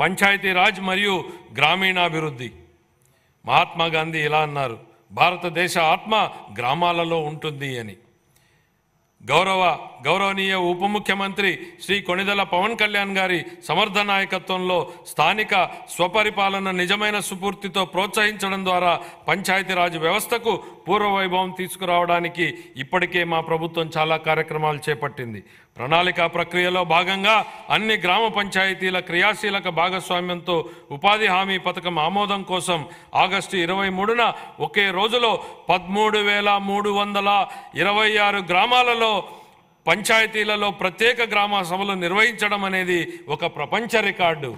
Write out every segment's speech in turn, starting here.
పంచాయతీరాజ్ మరియు గ్రామీణాభివృద్ధి మహాత్మా గాంధీ ఇలా అన్నారు భారతదేశ ఆత్మ గ్రామాలలో ఉంటుంది అని గౌరవ గౌరవనీయ ఉప ముఖ్యమంత్రి శ్రీ కొణిదల పవన్ కళ్యాణ్ గారి సమర్థ నాయకత్వంలో స్థానిక స్వపరిపాలన నిజమైన సుపూర్తితో ప్రోత్సహించడం ద్వారా పంచాయతీరాజ్ వ్యవస్థకు పూర్వవైభవం తీసుకురావడానికి ఇప్పటికే మా ప్రభుత్వం చాలా కార్యక్రమాలు చేపట్టింది ప్రణాళిక ప్రక్రియలో భాగంగా అన్ని గ్రామ పంచాయతీల క్రియాశీలక భాగస్వామ్యంతో ఉపాధి హామీ పథకం ఆమోదం కోసం ఆగస్టు ఇరవై మూడున ఒకే రోజులో పదమూడు వేల మూడు వందల ఇరవై ఆరు గ్రామాలలో పంచాయతీలలో ప్రత్యేక గ్రామ సభలు నిర్వహించడం అనేది ఒక ప్రపంచ రికార్డు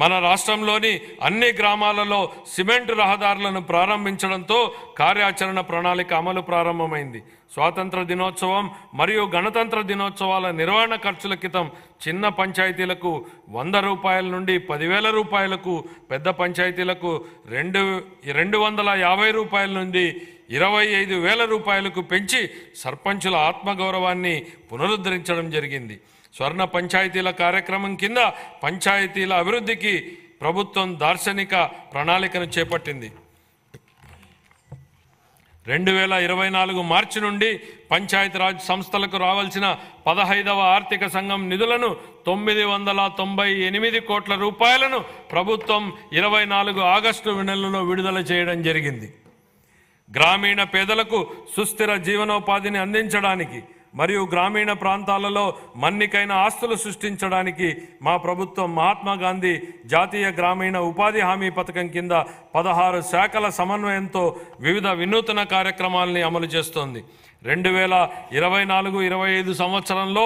మన రాష్ట్రంలోని అన్ని గ్రామాలలో సిమెంట్ రహదారులను ప్రారంభించడంతో కార్యాచరణ ప్రణాళిక అమలు ప్రారంభమైంది స్వాతంత్ర దినోత్సవం మరియు గణతంత్ర దినోత్సవాల నిర్వహణ ఖర్చుల క్రితం చిన్న పంచాయతీలకు వంద రూపాయల నుండి పదివేల రూపాయలకు పెద్ద పంచాయతీలకు రెండు రెండు వందల యాభై రూపాయల నుండి ఇరవై ఐదు వేల రూపాయలకు పెంచి సర్పంచుల ఆత్మగౌరవాన్ని పునరుద్ధరించడం జరిగింది స్వర్ణ పంచాయతీల కార్యక్రమం కింద పంచాయతీల అభివృద్ధికి ప్రభుత్వం దార్శనిక ప్రణాళికను చేపట్టింది రెండు వేల ఇరవై నాలుగు మార్చి నుండి పంచాయతీరాజ్ సంస్థలకు రావాల్సిన పదహైదవ ఆర్థిక సంఘం నిధులను తొమ్మిది వందల తొంభై ఎనిమిది కోట్ల రూపాయలను ప్రభుత్వం ఇరవై నాలుగు ఆగస్టు నెలలో విడుదల చేయడం జరిగింది గ్రామీణ పేదలకు సుస్థిర జీవనోపాధిని అందించడానికి మరియు గ్రామీణ ప్రాంతాలలో మన్నికైన ఆస్తులు సృష్టించడానికి మా ప్రభుత్వం మహాత్మా గాంధీ జాతీయ గ్రామీణ ఉపాధి హామీ పథకం కింద పదహారు శాఖల సమన్వయంతో వివిధ వినూతన కార్యక్రమాలని అమలు చేస్తోంది రెండు వేల ఇరవై నాలుగు ఇరవై ఐదు సంవత్సరంలో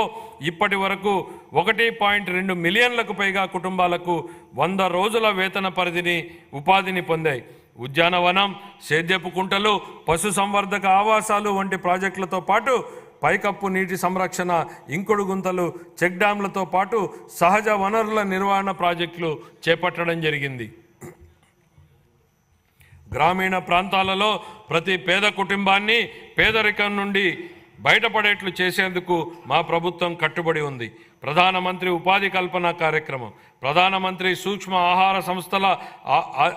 ఇప్పటి వరకు ఒకటి పాయింట్ రెండు మిలియన్లకు పైగా కుటుంబాలకు వంద రోజుల వేతన పరిధిని ఉపాధిని పొందాయి ఉద్యానవనం సేద్యపు కుంటలు పశు సంవర్ధక ఆవాసాలు వంటి ప్రాజెక్టులతో పాటు పైకప్పు నీటి సంరక్షణ ఇంకుడు గుంతలు చెక్ డ్యాంలతో పాటు సహజ వనరుల నిర్వహణ ప్రాజెక్టులు చేపట్టడం జరిగింది గ్రామీణ ప్రాంతాలలో ప్రతి పేద కుటుంబాన్ని పేదరికం నుండి బయటపడేట్లు చేసేందుకు మా ప్రభుత్వం కట్టుబడి ఉంది ప్రధానమంత్రి ఉపాధి కల్పన కార్యక్రమం ప్రధానమంత్రి సూక్ష్మ ఆహార సంస్థల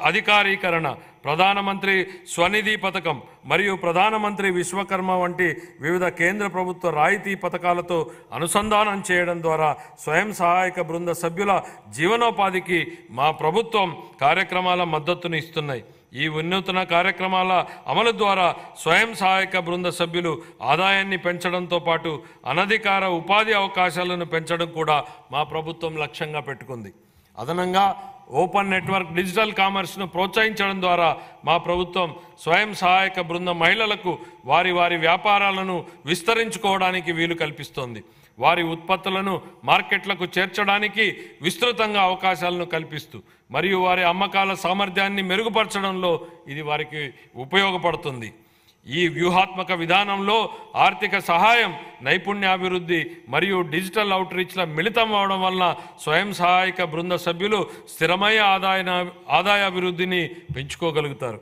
అధికారీకరణ ప్రధానమంత్రి స్వనిధి పథకం మరియు ప్రధానమంత్రి విశ్వకర్మ వంటి వివిధ కేంద్ర ప్రభుత్వ రాయితీ పథకాలతో అనుసంధానం చేయడం ద్వారా స్వయం సహాయక బృంద సభ్యుల జీవనోపాధికి మా ప్రభుత్వం కార్యక్రమాల మద్దతును ఇస్తున్నాయి ఈ వినూత్న కార్యక్రమాల అమలు ద్వారా స్వయం సహాయక బృంద సభ్యులు ఆదాయాన్ని పెంచడంతో పాటు అనధికార ఉపాధి అవకాశాలను పెంచడం కూడా మా ప్రభుత్వం లక్ష్యంగా పెట్టుకుంది అదనంగా ఓపెన్ నెట్వర్క్ డిజిటల్ కామర్స్ను ప్రోత్సహించడం ద్వారా మా ప్రభుత్వం స్వయం సహాయక బృందం మహిళలకు వారి వారి వ్యాపారాలను విస్తరించుకోవడానికి వీలు కల్పిస్తోంది వారి ఉత్పత్తులను మార్కెట్లకు చేర్చడానికి విస్తృతంగా అవకాశాలను కల్పిస్తూ మరియు వారి అమ్మకాల సామర్థ్యాన్ని మెరుగుపరచడంలో ఇది వారికి ఉపయోగపడుతుంది ఈ వ్యూహాత్మక విధానంలో ఆర్థిక సహాయం నైపుణ్యాభివృద్ధి మరియు డిజిటల్ అవుట్రీచ్ల మిళితం అవడం వలన స్వయం సహాయక బృంద సభ్యులు స్థిరమైన ఆదాయ ఆదాయాభివృద్ధిని పెంచుకోగలుగుతారు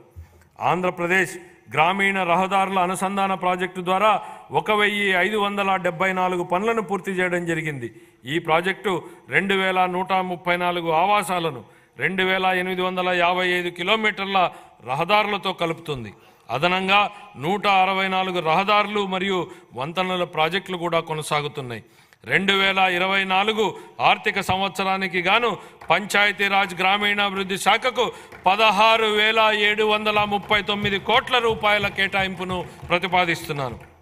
ఆంధ్రప్రదేశ్ గ్రామీణ రహదారుల అనుసంధాన ప్రాజెక్టు ద్వారా ఒక వెయ్యి ఐదు వందల డెబ్బై నాలుగు పనులను పూర్తి చేయడం జరిగింది ఈ ప్రాజెక్టు రెండు వేల నూట ముప్పై నాలుగు ఆవాసాలను రెండు వేల ఎనిమిది వందల యాభై ఐదు కిలోమీటర్ల రహదారులతో కలుపుతుంది అదనంగా నూట అరవై నాలుగు రహదారులు మరియు వంతెనల ప్రాజెక్టులు కూడా కొనసాగుతున్నాయి రెండు వేల ఇరవై నాలుగు ఆర్థిక సంవత్సరానికి గాను పంచాయతీరాజ్ గ్రామీణాభివృద్ధి శాఖకు పదహారు వేల ఏడు వందల ముప్పై తొమ్మిది కోట్ల రూపాయల కేటాయింపును ప్రతిపాదిస్తున్నాను